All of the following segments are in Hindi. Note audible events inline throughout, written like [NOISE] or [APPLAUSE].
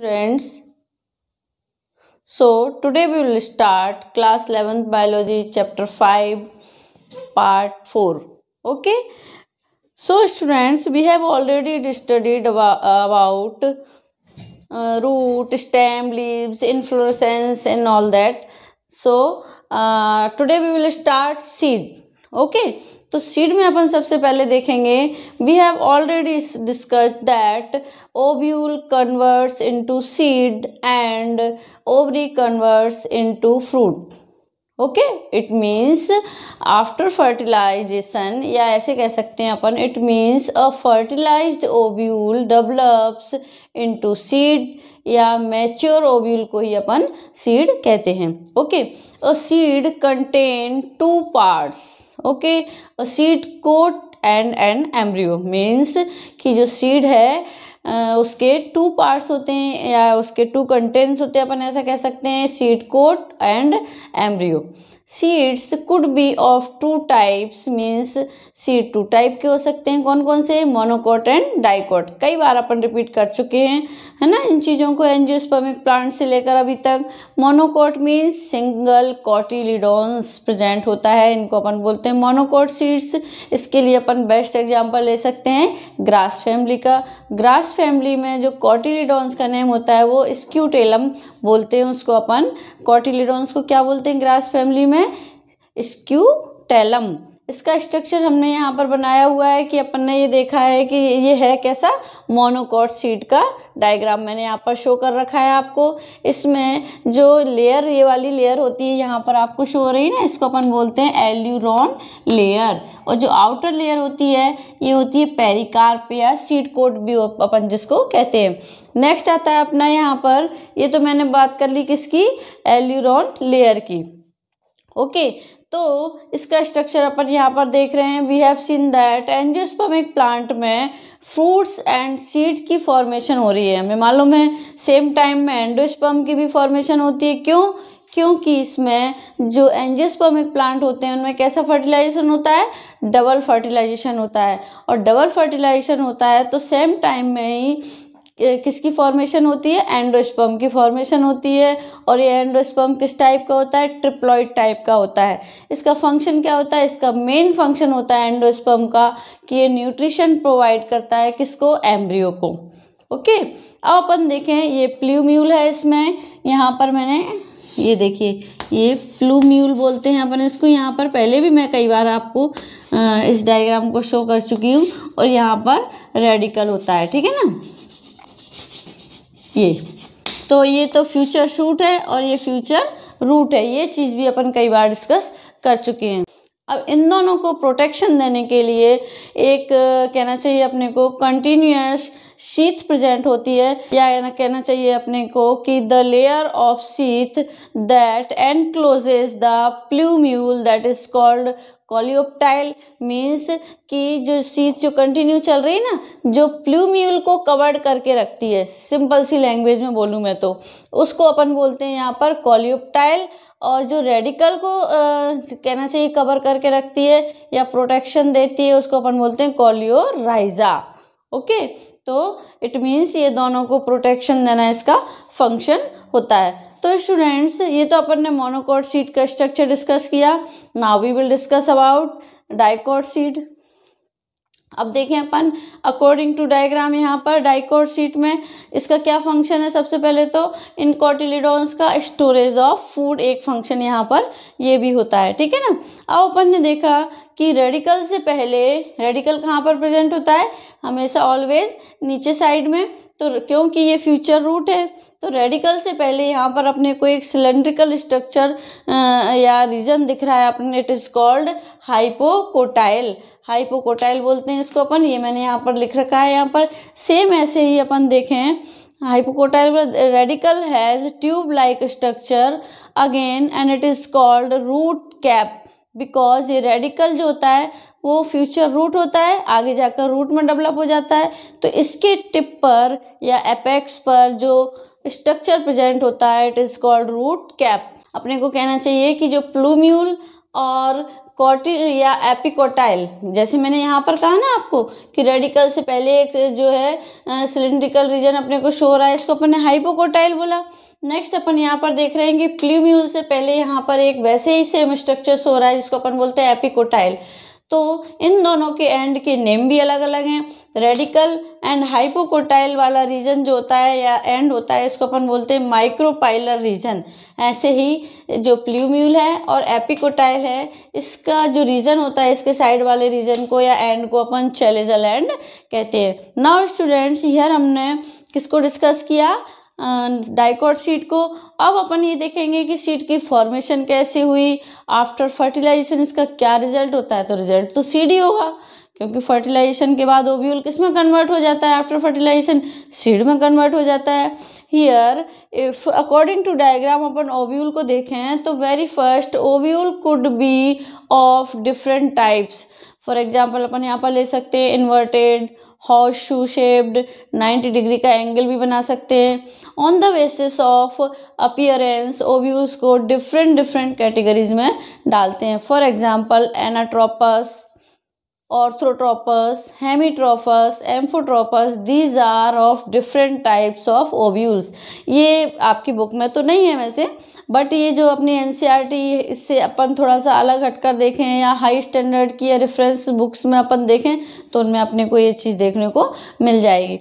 Friends, so today we will start class 11th biology chapter 5 part 4. Okay, so students we have already studied about, about uh, root, stem, leaves, inflorescence and all that. So uh, today we will start seed. Okay, तो सीड में अपन सबसे पहले देखेंगे we have already discuss that ovule converts into seed and ovary converts into fruit okay it means after fertilization या ऐसे कह सकते हैं अपन it means a fertilized ovule develops into seed या मैच्योर ओव्यूल को ही अपन सीड कहते हैं okay a seed contain two parts okay a seed coat and an embryo means कि जो सीड है उसके टू पार्ट्स होते हैं या उसके टू कंटेंट्स होते हैं अपन ऐसा कह सकते हैं seed coat and embryo seeds could be of two types means seed two type के हो सकते हैं कौन कौन से मोनोकोट एंड डाइकोट कई बार अपन रिपीट कर चुके हैं है ना इन चीज़ों को एनजियोस्पर्मिक प्लांट से लेकर अभी तक monocot means single cotyledons present होता है इनको अपन बोलते हैं मोनोकोट सीड्स इसके लिए अपन बेस्ट एग्जाम्पल ले सकते हैं ग्रास फैमिली का ग्रास फैमिली में जो कॉटिलिडोन्स का नेम होता है वो स्क्यूटेलम बोलते हैं उसको अपन कॉटिलिडोन्स को क्या बोलते हैं ग्रास फैमिली में है स्क्यू इसका स्ट्रक्चर हमने यहाँ पर बनाया हुआ है कि अपन ने ये देखा है कि ये है कैसा मोनोकॉट सीट का डायग्राम मैंने यहाँ पर शो कर रखा है आपको इसमें जो लेयर ये वाली लेयर होती है यहाँ पर आपको शो हो रही है ना इसको अपन बोलते हैं एल्यूरॉन लेयर और जो आउटर लेयर होती है ये होती है पेरिकार्प या सीट कोट भी अपन जिसको कहते हैं नेक्स्ट आता है अपना यहाँ पर ये तो मैंने बात कर ली किसकी एल्यूरॉन लेयर की ओके तो इसका स्ट्रक्चर अपन यहाँ पर देख रहे हैं we have seen that angiospermic plant में फ्रूट्स एंड सीड की फॉर्मेशन हो रही है हमें मालूम है सेम टाइम में एंडोस्पर्म की भी फॉर्मेशन होती है क्यों क्योंकि इसमें जो एंजियोस्पर्मिक प्लांट होते हैं उनमें कैसा फर्टिलाइजेशन होता है डबल फर्टिलाइजेशन होता है और डबल फर्टिलाइजेशन होता है तो सेम टाइम में ही किसकी फॉर्मेशन होती है एंड्रोस्पम की फॉर्मेशन होती है और ये एंड्रोस्पम किस टाइप का होता है ट्रिप्लॉइड टाइप का होता है इसका फंक्शन क्या होता है इसका मेन फंक्शन होता है एंड्रोस्पम का कि ये न्यूट्रिशन प्रोवाइड करता है किसको एम्ब्रियो को ओके अब अपन देखें ये प्ल्यूम्यूल है इसमें यहाँ पर मैंने ये देखिए ये प्लूम्यूल बोलते हैं अपन इसको यहाँ पर पहले भी मैं कई बार आपको इस डायग्राम को शो कर चुकी हूँ और यहाँ पर रेडिकल होता है ठीक है ना ये तो ये तो फ्यूचर शूट है और ये फ्यूचर रूट है ये चीज़ भी अपन कई बार डिस्कस कर चुके हैं अब इन दोनों को प्रोटेक्शन देने के लिए एक कहना चाहिए अपने को कंटिन्यूस शीत प्रेजेंट होती है या कहना चाहिए अपने को कि the layer of sheath that encloses the plumule that is called coleoptile means कि जो सीज जो कंटिन्यू चल रही है ना जो प्लूम्यूल को कवर्ड करके रखती है सिंपल सी लैंग्वेज में बोलूँ मैं तो उसको अपन बोलते हैं यहाँ पर कॉलियोप्टाइल और जो रेडिकल को आ, कहना चाहिए कवर करके रखती है या प्रोटेक्शन देती है उसको अपन बोलते हैं कॉलियोराइजा ओके तो इट मीन्स ये दोनों को प्रोटेक्शन देना इसका फंक्शन होता है तो स्टूडेंट्स ये तो अपन ने मोनोकॉट सीट का स्ट्रक्चर डिस्कस किया now we will discuss about dicot seed अब देखें अपन अकॉर्डिंग टू डायग्राम यहाँ पर डाइकोट शीट में इसका क्या फंक्शन है सबसे पहले तो इन कॉटिलिडोन्स का स्टोरेज ऑफ फूड एक फंक्शन यहाँ पर ये भी होता है ठीक है ना अब अपन ने देखा कि रेडिकल से पहले रेडिकल कहाँ पर प्रेजेंट होता है हमेशा ऑलवेज नीचे साइड में तो क्योंकि ये फ्यूचर रूट है तो रेडिकल से पहले यहाँ पर अपने को एक सिलेंड्रिकल स्ट्रक्चर या रीजन दिख रहा है अपने it is called hypocotyl hypocotyl बोलते हैं इसको अपन ये मैंने यहाँ पर लिख रखा है यहाँ पर सेम ऐसे ही अपन देखें hypocotyl radicle has tube like structure again and it is called root cap because ये रेडिकल जो होता है वो फ्यूचर रूट होता है आगे जाकर रूट में डेवलप हो जाता है तो इसके टिप पर या एपेक्स पर जो स्ट्रक्चर प्रेजेंट होता है it is called root cap अपने को कहना चाहिए कि जो प्लूम्यूल और कॉटिल या एपिकोटाइल जैसे मैंने यहाँ पर कहा ना आपको कि रेडिकल से पहले एक जो है सिलिंड्रिकल रीजन अपने को शो रहा है इसको अपन ने हाइपोकोटाइल बोला नेक्स्ट अपन यहाँ पर देख रहे हैं कि प्ल्यूम्यूल से पहले यहाँ पर एक वैसे ही सेम स्ट्रक्चर शो रहा है जिसको अपन बोलते हैं एपिकोटाइल तो इन दोनों के एंड के नेम भी अलग अलग हैं रेडिकल एंड हाइपोकोटाइल वाला रीजन जो होता है या एंड होता है इसको अपन बोलते हैं माइक्रोपाइलर रीजन ऐसे ही जो प्ल्यूम्यूल है और एपिकोटाइल है इसका जो रीजन होता है इसके साइड वाले रीजन को या एंड को अपन चैलेजल एंड कहते हैं नाउ स्टूडेंट्स हियर हमने किसको डिस्कस किया डाइकॉट सीड को अब अपन ये देखेंगे कि सीड की फॉर्मेशन कैसे हुई आफ्टर फर्टिलाइजेशन इसका क्या रिजल्ट होता है तो रिजल्ट तो सीड ही होगा क्योंकि फर्टिलाइजेशन के बाद ओव्यूल किस में कन्वर्ट हो जाता है आफ्टर फर्टिलाइजेशन सीड में कन्वर्ट हो जाता है here if according to diagram अपन ओव्यूल को देखें तो very first ovule could be of different types for example अपन यहाँ पर ले सकते हैं inverted horse shoe shaped 90 degree का एंगल भी बना सकते हैं on the basis of appearance ovules को डिफरेंट डिफरेंट कैटेगरीज में डालते हैं for example anatropous orthotropous hemitropous amphitropous these are of different types of ovules ये आपकी बुक में तो नहीं है वैसे बट ये जो अपनी एन e से अपन थोड़ा सा अलग हटकर देखें या हाई स्टैंडर्ड की या रेफरेंस बुक्स में अपन देखें तो उनमें अपने को ये चीज़ देखने को मिल जाएगी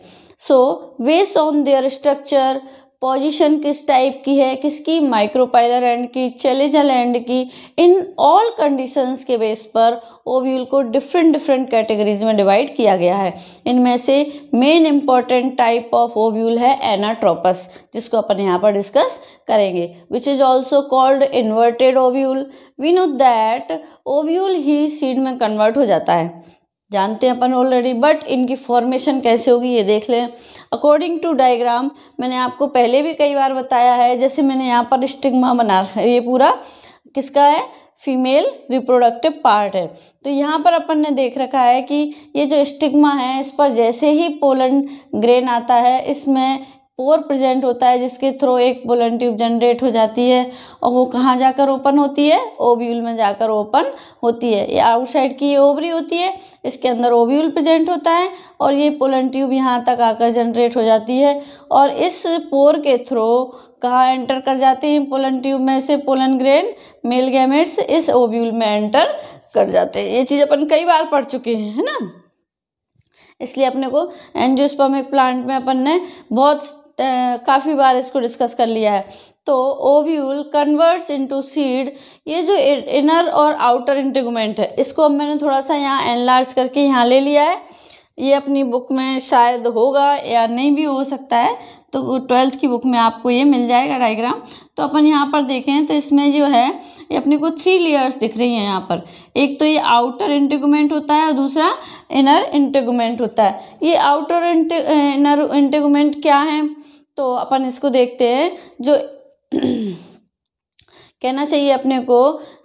so base on their structure position किस टाइप की है किसकी माइक्रोपाइलर एंड की चेलेजल एंड की इन ऑल कंडीशंस के बेस पर ओव्यूल को डिफरेंट डिफरेंट कैटेगरीज में डिवाइड किया गया है इनमें से main important type of ovule है एनाट्रोपस जिसको अपन यहाँ पर डिस्कस करेंगे which is also called inverted ovule we know that ovule ही सीड में कन्वर्ट हो जाता है जानते हैं अपन ऑलरेडी बट इनकी फॉर्मेशन कैसे होगी ये देख लें अकॉर्डिंग टू डायग्राम मैंने आपको पहले भी कई बार बताया है जैसे मैंने यहाँ पर स्टिग्मा बना ये पूरा किसका है फीमेल रिप्रोडक्टिव पार्ट है तो यहाँ पर अपन ने देख रखा है कि ये जो स्टिग्मा है इस पर जैसे ही पोलन ग्रेन आता है इसमें पोर प्रेजेंट होता है जिसके थ्रू एक पोलन ट्यूब जनरेट हो जाती है और वो कहाँ जाकर ओपन होती है ओव्यूल में जाकर ओपन होती है ये आउटसाइड की ये ओवरी होती है इसके अंदर ओव्यूल प्रेजेंट होता है और ये पोलन ट्यूब यहाँ तक आकर जनरेट हो जाती है और इस पोर के थ्रू कहाँ एंटर कर जाते हैं पोलन ट्यूब में से पोलन ग्रेन मेल गैमेट्स इस ओव्यूल में एंटर कर जाते हैं ये चीज़ अपन कई बार पढ़ चुके हैं है ना इसलिए अपने को एनजियोस्पर्मिक प्लांट में अपन ने बहुत काफ़ी बार इसको डिस्कस कर लिया है तो ओव्यूल कन्वर्ट्स इनटू सीड ये जो इनर और आउटर इंटिगमेंट है इसको अब मैंने थोड़ा सा यहाँ एनलार्ज करके यहाँ ले लिया है ये अपनी बुक में शायद होगा या नहीं भी हो सकता है तो ट्वेल्थ की बुक में आपको ये मिल जाएगा डायग्राम तो अपन यहाँ पर देखें तो इसमें जो है ये अपने को थ्री लेयर्स दिख रही हैं यहाँ पर एक तो ये आउटर इंटिगमेंट होता है और दूसरा इनर इंटिगमेंट होता है ये आउटर इंटे इनर इंटिगमेंट क्या है तो अपन इसको देखते हैं जो [CLEARS THROAT] कहना चाहिए अपने को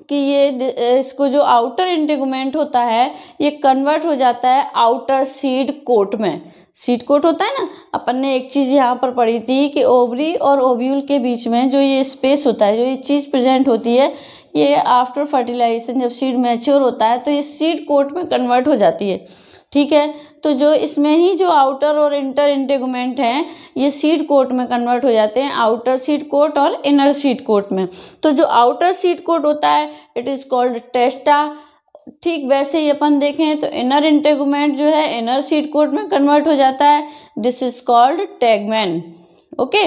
कि ये इसको जो आउटर इंटेगमेंट होता है ये कन्वर्ट हो जाता है आउटर सीड कोट में सीड कोट होता है ना अपन ने एक चीज़ यहाँ पर पढ़ी थी कि ओवरी और ओव्यूल के बीच में जो ये स्पेस होता है जो ये चीज़ प्रेजेंट होती है ये आफ्टर फर्टिलाइजेशन जब सीड मैच्योर होता है तो ये सीड कोट में कन्वर्ट हो जाती है ठीक है तो जो इसमें ही जो आउटर और इंटर इंटेगमेंट हैं ये सीट कोट में कन्वर्ट हो जाते हैं आउटर सीट कोट और इनर सीट कोट में तो जो आउटर सीट कोट होता है इट इज़ कॉल्ड टेस्टा ठीक वैसे ही अपन देखें तो इनर इंटेगमेंट जो है इनर सीट कोट में कन्वर्ट हो जाता है this is called tegmen okay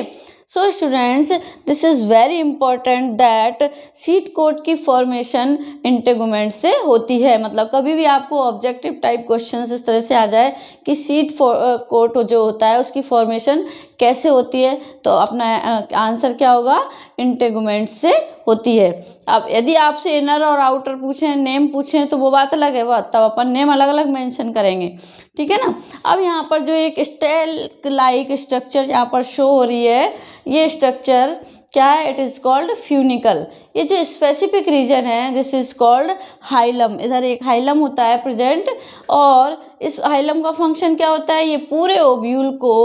so students this is very important that seed coat की फॉर्मेशन इंटेगोमेंट से होती है मतलब कभी भी आपको ऑब्जेक्टिव टाइप क्वेश्चन इस तरह से आ जाए कि सीट कोट जो होता है उसकी फॉर्मेशन कैसे होती है तो अपना आंसर क्या होगा इंटेगोमेंट से होती है अब यदि आपसे इनर और आउटर पूछें नेम पूछें तो वो बात अलग है वह तब अपन नेम अलग अलग मेंशन करेंगे ठीक है ना अब यहाँ पर जो एक स्टेल लाइक स्ट्रक्चर यहाँ पर शो हो रही है ये स्ट्रक्चर क्या है इट इज़ कॉल्ड फ्यूनिकल ये जो स्पेसिफिक रीजन है दिस इज़ कॉल्ड हाइलम इधर एक हाइलम होता है प्रेजेंट और इस हाइलम का फंक्शन क्या होता है ये पूरे ओब्यूल को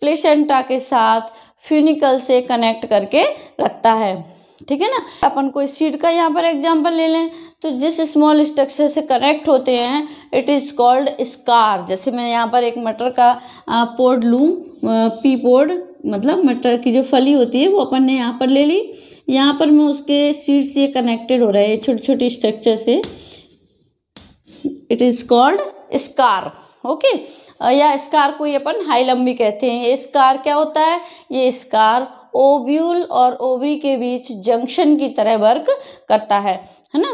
प्लेसेंटा के साथ फ्यूनिकल से कनेक्ट करके रखता है ठीक है ना अपन कोई सीड का यहाँ पर एग्जाम्पल ले लें तो जिस स्मॉल स्ट्रक्चर से कनेक्ट होते हैं इट इज़ कॉल्ड स्कार जैसे मैं यहाँ पर एक मटर का पोड लूँ पी पोड मतलब मटर की जो फली होती है वो अपन ने यहाँ पर ले ली यहाँ पर मैं उसके सीड से कनेक्टेड हो रहा है छोटे छोटे स्ट्रक्चर से it is called scar okay या स्कार को ये अपन हाई लंबी कहते हैं ये स्कार क्या होता है ये स्कार ओव्यूल और ओवरी के बीच जंक्शन की तरह वर्क करता है है ना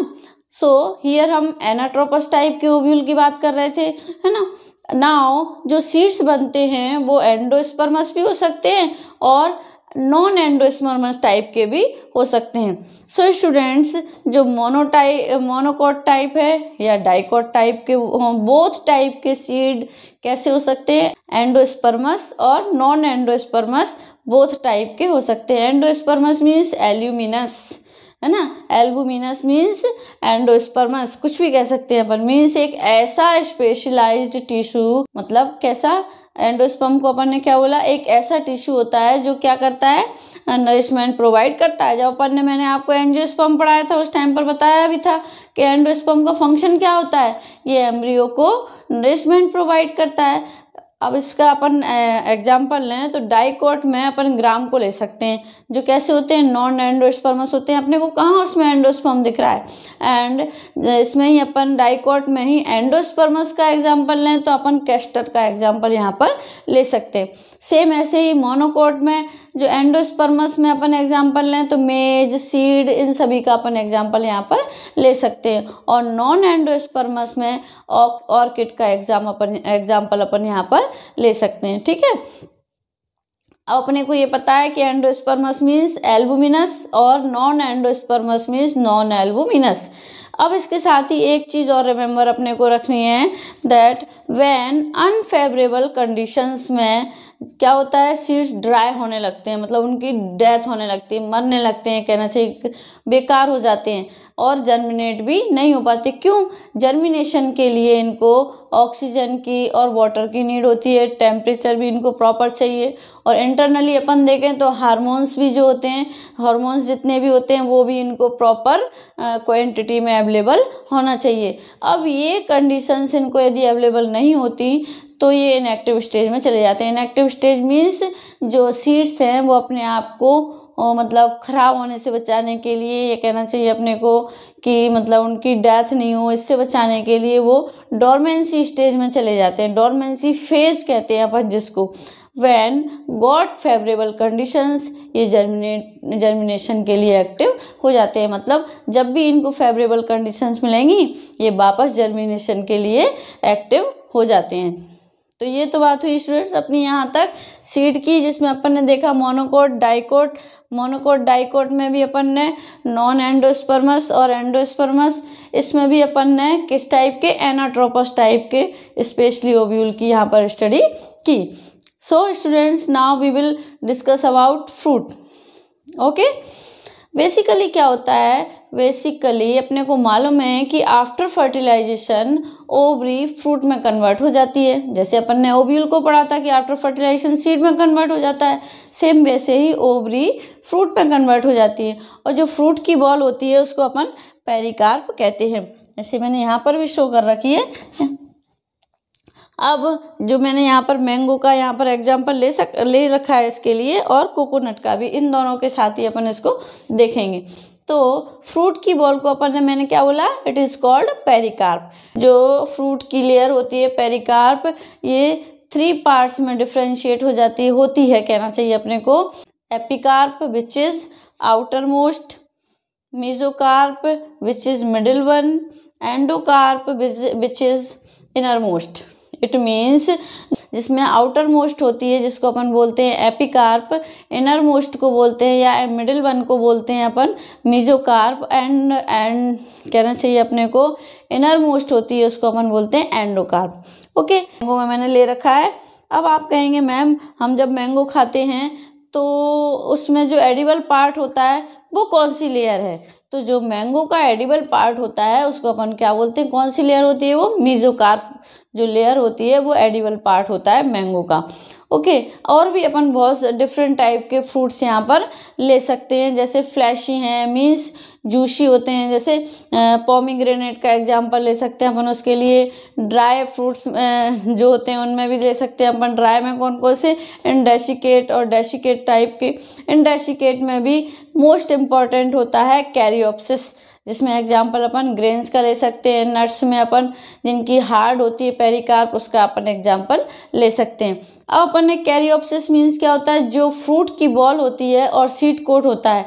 सो so, हियर हम एनाट्रोपस टाइप के ओव्यूल की बात कर रहे थे है ना नाव जो सीड्स बनते हैं वो एंडोस्पर्मस भी हो सकते हैं और नॉन एंडोस्पर्मस टाइप के भी हो सकते हैं सो so, स्टूडेंट्स जो मोनोटाइप मोनोकोट टाइप है या डाइकोट टाइप के बोथ टाइप के सीड कैसे हो सकते हैं एंडोस्पर्मस और नॉन एंडोस्पर्मस बोथ टाइप के हो सकते हैं एंडोस्पर्मस मीन्स एल्यूमिनस है ना एल्बुमिनस मीन्स एंडोस्पर्मस कुछ भी कह सकते हैं अपन मीन्स एक ऐसा स्पेशलाइज्ड टिश्यू मतलब कैसा एंडोस्पर्म को अपन ने क्या बोला एक ऐसा टिश्यू होता है जो क्या करता है नरिशमेंट प्रोवाइड करता है जब अपन ने मैंने आपको एंजियोस्पर्म पढ़ाया था उस टाइम पर बताया भी था कि एंडोस्पर्म का फंक्शन क्या होता है ये एम्ब्रियो को नरिशमेंट प्रोवाइड करता है अब इसका अपन एग्जाम्पल लें तो डाइकोट में अपन ग्राम को ले सकते हैं जो कैसे होते हैं नॉन एंडोस्पर्मस होते हैं अपने को कहाँ उसमें एंडोस्पर्म दिख रहा है एंड इसमें ही अपन डाइकोट में ही एंडोस्पर्मस का एग्जाम्पल लें तो अपन कैस्टर का एग्जाम्पल यहाँ पर ले सकते हैं सेम ऐसे ही मोनोकोट में जो एंडोस्पर्मस में अपन एग्जाम्पल लें तो मेज सीड इन सभी का अपन एग्जाम्पल यहाँ पर ले सकते हैं और नॉन एंडोस्पर्मस में ऑर्किड का एग्जाम अपन एग्जाम्पल अपन यहाँ पर ले सकते हैं ठीक है अब अपने को ये पता है कि एंडोस्पर्मस मीन्स एल्बुमिनस और non endospermous means non albuminous अब इसके साथ ही एक चीज़ और रिमेंबर अपने को रखनी है दैट व्हेन अनफेवरेबल कंडीशंस में क्या होता है सीड्स ड्राई होने लगते हैं मतलब उनकी डेथ होने लगती है मरने लगते हैं कहना चाहिए बेकार हो जाते हैं और जर्मिनेट भी नहीं हो पाते क्यों जर्मिनेशन के लिए इनको ऑक्सीजन की और वाटर की नीड होती है टेम्परेचर भी इनको प्रॉपर चाहिए और इंटरनली अपन देखें तो हार्मोन्स भी जो होते हैं हार्मोन्स जितने भी होते हैं वो भी इनको प्रॉपर क्वांटिटी में अवेलेबल होना चाहिए अब ये कंडीशंस इनको यदि अवेलेबल नहीं होती तो ये इनएक्टिव स्टेज में चले जाते हैं इनएक्टिव स्टेज मीन्स जो सीड्स हैं वो अपने आप को मतलब ख़राब होने से बचाने के लिए ये कहना चाहिए अपने को कि मतलब उनकी डेथ नहीं हो इससे बचाने के लिए वो डोरमेंसी स्टेज में चले जाते हैं डोरमेंसी फेज कहते हैं अपन जिसको वैन गॉड फेवरेबल कंडीशंस ये जर्मिनेट जर्मिनेशन के लिए एक्टिव हो जाते हैं मतलब जब भी इनको फेवरेबल कंडीशंस मिलेंगी ये वापस जर्मिनेशन के लिए एक्टिव हो जाते हैं तो ये तो बात हुई स्टूडेंट्स अपनी यहाँ तक सीड की जिसमें अपन ने देखा मोनोकोट डाइकोट मोनोकोट डाइकोट में भी अपन ने नॉन एंडोस्पर्मस और एंडोस्पर्मस इसमें भी अपन ने किस टाइप के एनाट्रोपस टाइप के स्पेशली ओव्यूल की यहाँ पर स्टडी की so students now we will discuss about fruit okay basically क्या होता है बेसिकली अपने को मालूम है कि आफ्टर फर्टिलाइजेशन ओवरी फ्रूट में कन्वर्ट हो जाती है जैसे अपन ने ओव्यूल को पढ़ा था कि आफ्टर फर्टिलाइजेशन सीड में कन्वर्ट हो जाता है सेम वैसे ही ओवरी फ्रूट में कन्वर्ट हो जाती है और जो फ्रूट की बॉल होती है उसको अपन पेरिकार्प कहते हैं ऐसे मैंने यहाँ पर भी शो कर रखी है अब जो मैंने यहाँ पर मैंगो का यहाँ पर एग्जाम्पल ले सक ले रखा है इसके लिए और कोकोनट का भी इन दोनों के साथ ही अपन इसको देखेंगे तो फ्रूट की बॉल को अपन ने मैंने क्या बोला इट इज़ कॉल्ड पेरिकार्प जो फ्रूट की लेयर होती है पेरिकार्प ये थ्री पार्ट्स में डिफ्रेंशिएट हो जाती होती है कहना चाहिए अपने को epicarp which is outermost which is middle one endocarp which is innermost it means जिसमें आउटर मोस्ट होती है जिसको अपन बोलते हैं एपिकार्प इनर मोस्ट को बोलते हैं या मिडिल वन को बोलते हैं अपन मिजोकार्प एंड एंड कहना चाहिए अपने को इनर मोस्ट होती है उसको अपन बोलते हैं एंडोकार्प ओके मैंगो में मैंने ले रखा है अब आप कहेंगे मैम हम जब मैंगो खाते हैं तो उसमें जो एडिबल पार्ट होता है वो कौन सी लेयर है तो जो मैंगो का एडिबल पार्ट होता है उसको अपन क्या बोलते हैं कौन सी लेयर होती है वो मीजोकार्प जो लेयर होती है वो एडिबल पार्ट होता है मैंगो का ओके और भी अपन बहुत डिफरेंट टाइप के फ्रूट्स यहाँ पर ले सकते हैं जैसे फ्लैशी हैं मीन्स जूसी होते हैं जैसे पोमीग्रेनेट का एग्जांपल ले सकते हैं अपन उसके लिए ड्राई फ्रूट्स जो होते हैं उनमें भी ले सकते हैं अपन ड्राई में कौन कौन से इंडेसिकेट और डेसिकेट टाइप के इंडेसिकेट में भी मोस्ट इम्पॉर्टेंट होता है कैरियोप्सिस जिसमें एग्जाम्पल अपन ग्रेन्स का ले सकते हैं नट्स में अपन जिनकी हार्ड होती है पेरिकार्प उसका अपन एग्जाम्पल ले सकते हैं अब अपन ने कैरियोप्सिस मीन्स क्या होता है जो फ्रूट की बॉल होती है और सीड कोट होता है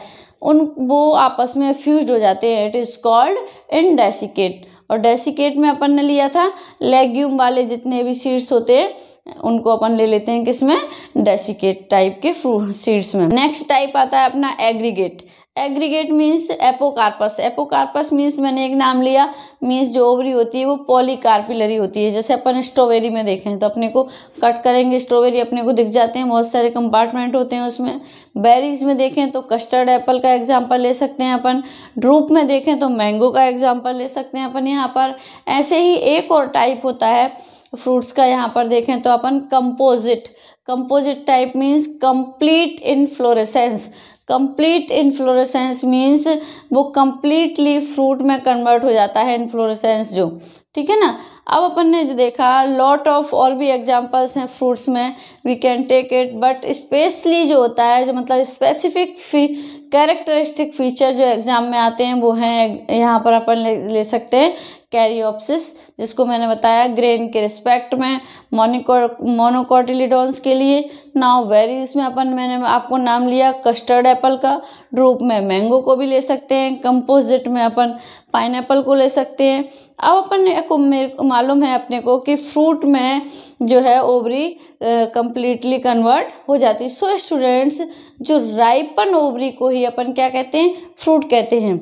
उन वो आपस में फ्यूज हो जाते हैं it is called indehiscent और डेसिकेट में अपन ने लिया था लेग्यूम वाले जितने भी सीड्स होते हैं उनको अपन ले लेते हैं किसमें डेसिकेट टाइप के फ्रूट सीड्स में नेक्स्ट टाइप आता है अपना aggregate aggregate means apocarpous apocarpous means मैंने एक नाम लिया मीन्स जो ओवरी होती है वो पॉलीकार्पिलरी होती है जैसे अपन स्ट्रॉबेरी में देखें तो अपने को कट करेंगे स्ट्रॉबेरी अपने को दिख जाते हैं बहुत सारे कंपार्टमेंट होते हैं उसमें बेरीज में देखें तो कस्टर्ड एप्पल का एग्जाम्पल ले सकते हैं अपन ड्रूप में देखें तो मैंगो का एग्जाम्पल ले सकते हैं अपन यहाँ पर ऐसे ही एक और टाइप होता है फ्रूट्स का यहाँ पर देखें तो अपन composite composite type means complete inflorescence complete inflorescence means वो कम्प्लीटली फ्रूट में कन्वर्ट हो जाता है इन्फ्लोरेसेंस जो ठीक है ना अब अपन ने जो देखा लॉट ऑफ और भी एग्जांपल्स हैं फ्रूट्स में we can take it but specially जो होता है जो मतलब स्पेसिफिक फी कैरेक्टरिस्टिक फीचर जो एग्ज़ाम में आते हैं वो हैं यहाँ पर अपन ले, ले सकते हैं कैरियोप्सिस जिसको मैंने बताया ग्रेन के रिस्पेक्ट में मोनिको मोनोकोटिलीडॉन्स के लिए नाउ वेरी में अपन मैंने आपको नाम लिया कस्टर्ड एप्पल का ड्रूप में मैंगो को भी ले सकते हैं कंपोजिट में अपन पाइन को ले सकते हैं अब अपन को मेरे को मालूम है अपने को कि फ्रूट में जो है ओवरी कंप्लीटली कन्वर्ट हो जाती है सो स्टूडेंट्स जो राइपन ओवरी को ही अपन क्या कहते हैं फ्रूट कहते हैं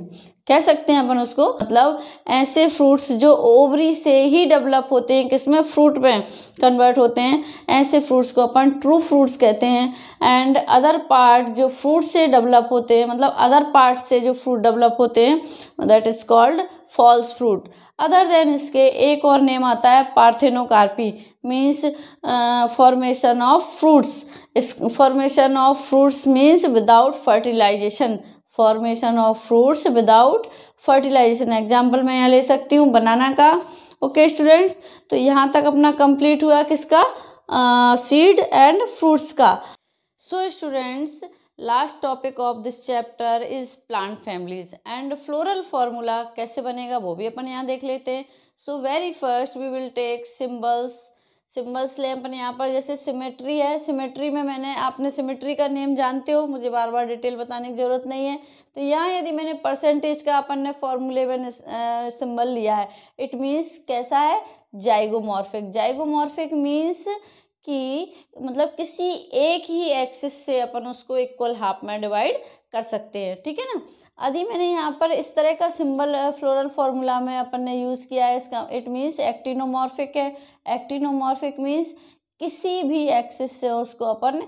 कह सकते हैं अपन उसको मतलब ऐसे फ्रूट्स जो ओवरी से ही डेवलप होते हैं किसमें फ्रूट में कन्वर्ट होते हैं ऐसे फ्रूट्स को अपन ट्रू फ्रूट्स कहते हैं एंड अदर पार्ट जो फ्रूट से डेवलप होते हैं मतलब अदर पार्ट से जो फ्रूट डेवलप होते हैं that is called false fruit other than इसके एक और नेम आता है parthenocarpy means formation of fruits is formation of fruits means without fertilization formation of fruits without fertilization example मैं यहाँ ले सकती हूँ बनाना का ओके स्टूडेंट्स तो यहाँ तक अपना कंप्लीट हुआ किसका सीड एंड फ्रूट्स का so students last topic of this chapter is plant families and floral formula कैसे बनेगा वो भी अपन यहाँ देख लेते हैं so very first we will take symbols symbol स्लैम्प ने यहाँ पर जैसे सिमेट्री है सिमेट्री में मैंने आपने सिमेट्री का नेम जानते हो मुझे बार बार डिटेल बताने की ज़रूरत नहीं है तो यहाँ यदि मैंने परसेंटेज का अपन ने फॉर्मूले में सिंबल लिया है इट मीन्स कैसा है जाइगोमॉर्फिक जाइगोमॉर्फिक मीन्स कि मतलब किसी एक ही एक्सिस से अपन उसको इक्वल हाफ में डिवाइड कर सकते हैं ठीक है ना यदि मैंने यहाँ पर इस तरह का सिंबल फ्लोरल फार्मूला में अपन ने यूज़ किया है इसका इट मीन्स एक्टिनोमॉर्फिक है एक्टिनोमॉर्फिक मीन्स किसी भी एक्सिस से उसको अपन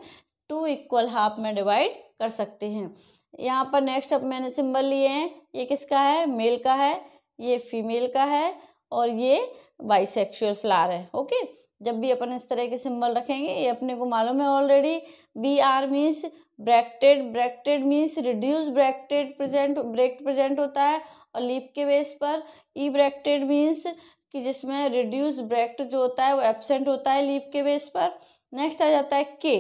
टू इक्वल हाफ में डिवाइड कर सकते हैं यहाँ पर नेक्स्ट अब मैंने सिंबल लिए हैं ये किसका है मेल का है ये फीमेल का है और ये बाइसेक्शुअल फ्लावर है ओके जब भी अपन इस तरह के सिंबल रखेंगे ये अपने को मालूम है already B R means bracteate bracteate means reduce bracteate present bract present होता है और लीप के बेस पर ई ब्रैक्टेड मीन्स कि जिसमें रिड्यूस ब्रैक्ट जो होता है वो एबसेंट होता है लीप के बेस पर नेक्स्ट आ जाता है के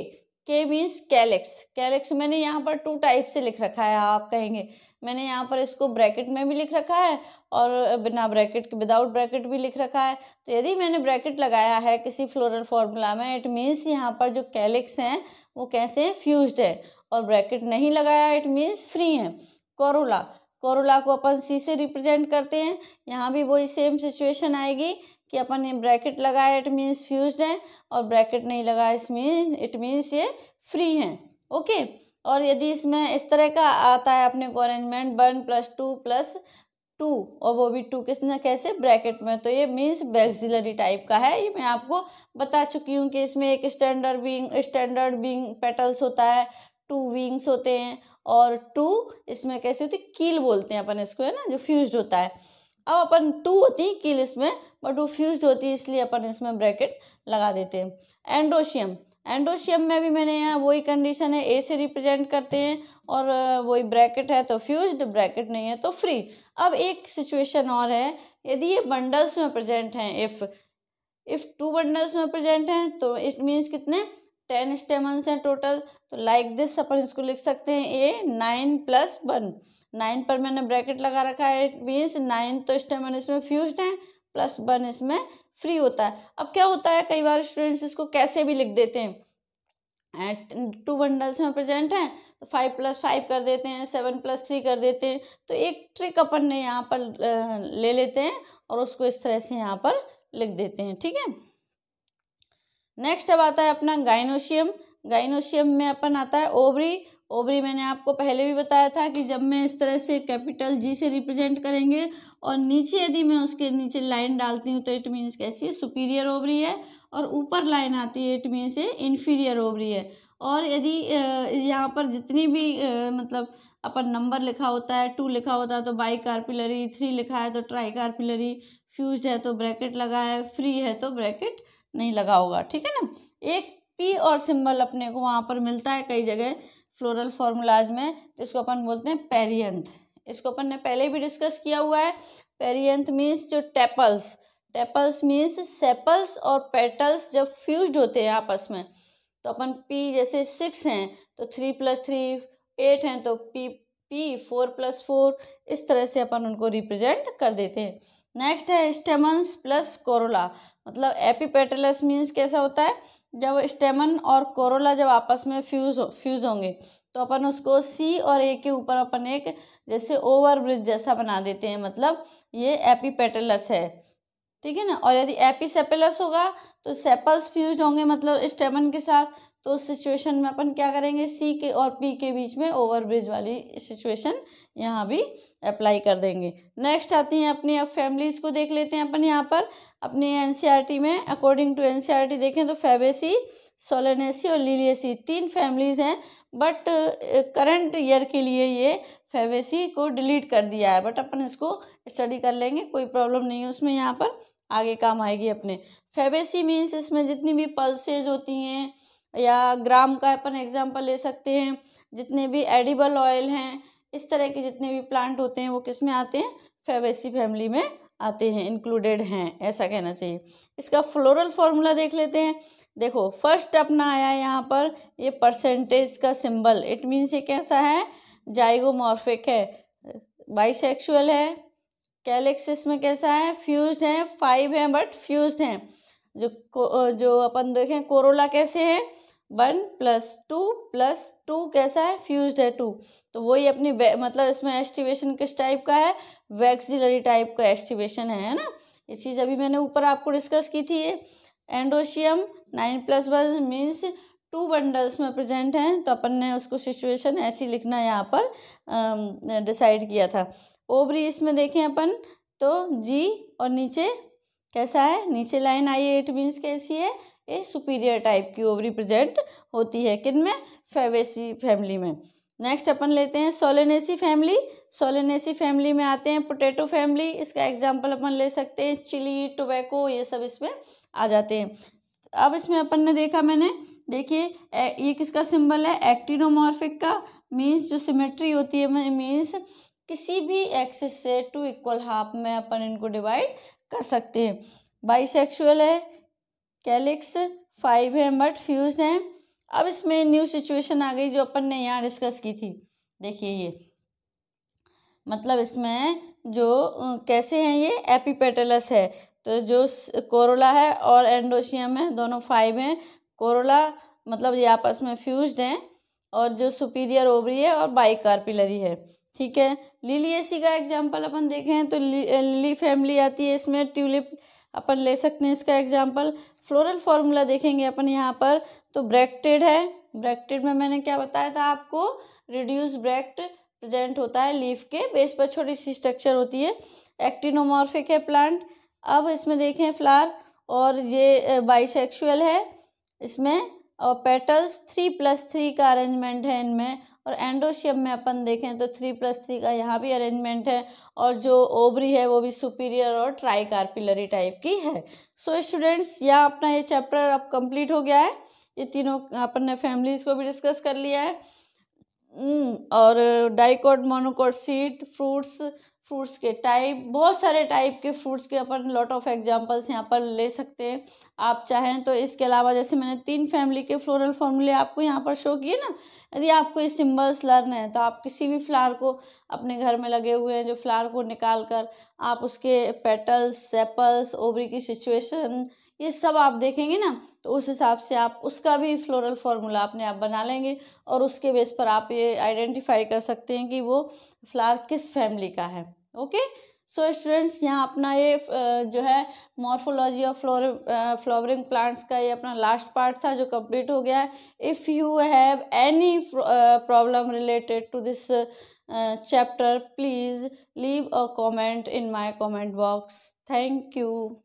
के मीन्स कैलेक्स कैलेक्स मैंने यहाँ पर टू टाइप से लिख रखा है आप कहेंगे मैंने यहाँ पर इसको ब्रैकेट में भी लिख रखा है और बिना ब्रैकेट के विदाउट ब्रैकेट भी लिख रखा है तो यदि मैंने ब्रैकेट लगाया है किसी फ्लोरल फॉर्मूला में इट मीन्स यहाँ पर जो कैलेक्स हैं वो कैसे हैं फ्यूज है और ब्रैकेट नहीं लगाया इट मीन्स फ्री हैं कोरोला कोरोला को अपन सी से रिप्रेजेंट करते हैं यहाँ भी वही सेम सिचुएशन आएगी कि अपन ये ब्रैकेट लगाया इट मीन्स फ्यूज है और ब्रैकेट नहीं लगाया इसमें इट मीन्स ये फ्री हैं ओके और यदि इसमें इस तरह का आता है अपने को arrangement one plus two plus two और वो भी टू किस न कैसे ब्रैकेट में तो ये मीन्स बैक्सिलरी टाइप का है ये मैं आपको बता चुकी हूँ कि इसमें एक standard wing standard wing petals होता है टू विंग्स होते हैं और टू इसमें कैसे होती है कील बोलते हैं अपन इसको है ना जो फ्यूज होता है अब अपन टू होती है कील इसमें बट वो फ्यूज होती है इसलिए अपन इसमें ब्रैकेट लगा देते हैं एंड्रोशियम एंड्रोशियम में भी मैंने यहाँ वही कंडीशन है ए से रिप्रेजेंट करते हैं और वही ब्रैकेट है तो फ्यूज्ड ब्रैकेट नहीं है तो फ्री अब एक सिचुएशन और है यदि ये बंडल्स में प्रेजेंट हैं इफ़ इफ़ टू बंडल्स में प्रेजेंट हैं तो इट मीन्स कितने टेन स्टेमन्स हैं टोटल तो लाइक दिस अपन इसको लिख सकते हैं A nine plus one nine पर मैंने ब्रैकेट लगा रखा है इट मीन्स नाइन तो स्टेमन इसमें फ्यूज हैं प्लस वन इसमें फ्री होता है अब क्या होता है कई बार स्टूडेंट्स इसको कैसे भी लिख देते हैं टू बंडल्स में प्रेजेंट हैं तो फाइव प्लस फाइव कर देते हैं सेवन प्लस थ्री कर देते हैं तो एक ट्रिक अपन ने यहाँ पर ले लेते हैं और उसको इस तरह से यहाँ पर लिख देते हैं ठीक है नेक्स्ट अब आता है अपना गाइनोशियम गाइनोशियम में अपन आता है ओवरी ओवरी मैंने आपको पहले भी बताया था कि जब मैं इस तरह से कैपिटल जी से रिप्रेजेंट करेंगे और नीचे यदि मैं उसके नीचे लाइन डालती हूँ तो इट मीन्स कैसी सुपीरियर ओवरी है और ऊपर लाइन आती है इट मीन्स ये इन्फीरियर ओवरी है और यदि यहाँ पर जितनी भी मतलब अपन नंबर लिखा होता है टू लिखा होता है तो बाई कार्पिलरी थ्री लिखा है तो ट्राई कार्पिलरी फ्यूज है तो ब्रैकेट लगा है फ्री है तो ब्रैकेट नहीं लगा होगा ठीक है ना एक पी और सिंबल अपने को वहाँ पर मिलता है कई जगह फ्लोरल फॉर्मूलाज में जिसको तो इसको अपन बोलते हैं पेरियंथ इसको अपन ने पहले भी डिस्कस किया हुआ है पेरियंथ मीन्स जो टेपल्स टेपल्स मीन्स सेपल्स और पेटल्स जब फ्यूज होते हैं आपस में तो अपन पी जैसे सिक्स हैं तो थ्री प्लस थ्री एट हैं तो P P four plus four इस तरह से अपन उनको रिप्रेजेंट कर देते हैं नेक्स्ट है स्टेमन्स प्लस कोरोला मतलब एपीपेटलस मीन्स कैसा होता है जब स्टेमन और कोरोला जब आपस में फ्यूज हो फ्यूज होंगे तो अपन उसको सी और ए के ऊपर अपन एक जैसे ओवर ब्रिज जैसा बना देते हैं मतलब ये एपीपेटलस है ठीक है ना और यदि एपीसेपेलस होगा तो सेपल्स फ्यूज होंगे मतलब स्टेमन के साथ तो उस सिचुएशन में अपन क्या करेंगे सी के और पी के बीच में ओवरब्रिज वाली सिचुएशन यहाँ भी अप्लाई कर देंगे नेक्स्ट आती हैं अपनी अब फैमिलीज़ को देख लेते हैं अपन यहाँ पर अपनी एनसीईआरटी e में अकॉर्डिंग टू एनसीईआरटी देखें तो फेबेसी सोलेनेसी और लीलेसी तीन फैमिलीज़ हैं बट करंट ईयर के लिए ये फेवेसी को डिलीट कर दिया है बट अपन इसको स्टडी कर लेंगे कोई प्रॉब्लम नहीं है उसमें यहाँ पर आगे काम आएगी अपने फेबेसी मीन्स इसमें जितनी भी पल्सेज होती हैं या ग्राम का अपन एग्जाम्पल ले सकते हैं जितने भी एडिबल ऑयल हैं इस तरह के जितने भी प्लांट होते हैं वो किस में आते हैं फेबेसी फैमिली में आते हैं इंक्लूडेड हैं ऐसा कहना चाहिए इसका फ्लोरल फार्मूला देख लेते हैं देखो फर्स्ट अपना आया यहाँ पर ये परसेंटेज का सिंबल इट मीन्स ये कैसा है जाइगोमॉर्फिक है बाइसेक्सुअल है कैलेक्सिस में कैसा है फ्यूज्ड है फाइव है बट फ्यूज्ड हैं जो जो अपन देखें कोरोला कैसे है one plus two plus two कैसा है फ्यूज है टू तो वही अपनी मतलब इसमें एस्टिवेशन किस टाइप का है वैक्सिलरी टाइप का एक्सटिवेशन है ना ये चीज़ अभी मैंने ऊपर आपको डिस्कस की थी ये androecium nine plus one means two bundles में प्रेजेंट हैं तो अपन ने उसको सिचुएशन ऐसी लिखना यहाँ पर डिसाइड किया था ओवरी इसमें देखें अपन तो जी और नीचे कैसा है नीचे लाइन आई एट मीन्स कैसी है ये सुपीरियर टाइप की ओवरी प्रेजेंट होती है किन में फेवेसी फैमिली में नेक्स्ट अपन लेते हैं सोलेनेसी फैमिली सोलेनेसी फैमिली में आते हैं पोटैटो फैमिली इसका एग्जाम्पल अपन ले सकते हैं चिली टोबैको ये सब इसमें आ जाते हैं अब इसमें अपन ने देखा मैंने देखिए ये किसका सिंबल है एक्टिनोमॉर्फिक का मीन्स जो सिमेट्री होती है मीन्स किसी भी एक्सेस से टू इक्वल हाफ में अपन इनको डिवाइड कर सकते हैं बाईसेक्सुअल है कैलिक्स फाइव है बट फ्यूज हैं अब इसमें न्यू सिचुएशन आ गई जो अपन ने यहाँ डिस्कस की थी देखिए ये मतलब इसमें जो कैसे हैं ये एपीपेटलस है तो जो कोरोला है और एंडोशियम है दोनों फाइव हैं कोरोला मतलब ये आपस में फ्यूज्ड हैं और जो सुपीरियर ओवरी है और बाइकार्पिलरी है ठीक है लिली एसी का एग्जांपल अपन देखें तो लिली फैमिली आती है इसमें ट्यूलिप अपन ले सकते हैं इसका एग्जाम्पल फ्लोरल फार्मूला देखेंगे अपन यहाँ पर तो ब्रैक्टेड है ब्रैक्टेड में मैंने क्या बताया था आपको रिड्यूस ब्रैक्ट प्रेजेंट होता है लीफ के बेस पर छोटी सी स्ट्रक्चर होती है एक्टिनोमॉर्फिक है प्लांट अब इसमें देखें फ्लार और ये बाइसेक्सुअल है इसमें और पेटल्स थ्री प्लस थ्री का अरेंजमेंट है इनमें और एंडोशियम में अपन देखें तो थ्री प्लस थ्री का यहाँ भी अरेंजमेंट है और जो ओबरी है वो भी सुपीरियर और ट्राई कार्पिलरी टाइप की है सो so, स्टूडेंट्स यहाँ अपना ये चैप्टर अब कंप्लीट हो गया है ये तीनों अपन ने फैमिलीज को भी डिस्कस कर लिया है hmm, और dicot monocot seed fruits fruits के टाइप बहुत सारे टाइप के फ्रूट्स के अपन लॉट ऑफ एग्जांपल्स यहाँ पर ले सकते हैं आप चाहें तो इसके अलावा जैसे मैंने तीन फैमिली के फ्लोरल फॉर्मूले आपको यहाँ पर शो किए ना यदि आपको ये सिम्बल्स लर्न है तो आप किसी भी फ्लावर को अपने घर में लगे हुए हैं जो फ्लावर को निकाल कर आप उसके पेटल्स सेपल्स ओबरी की सिचुएशन ये सब आप देखेंगे ना तो उस हिसाब से आप उसका भी फ्लोरल फार्मूला अपने आप बना लेंगे और उसके बेस पर आप ये आइडेंटिफाई कर सकते हैं कि वो फ्लावर किस फैमिली का है ओके सो स्टूडेंट्स यहाँ अपना ये जो है morphology of flower flowering plants का ये अपना लास्ट पार्ट था जो कंप्लीट हो गया है if you have any problem related to this chapter please leave a comment in my comment box thank you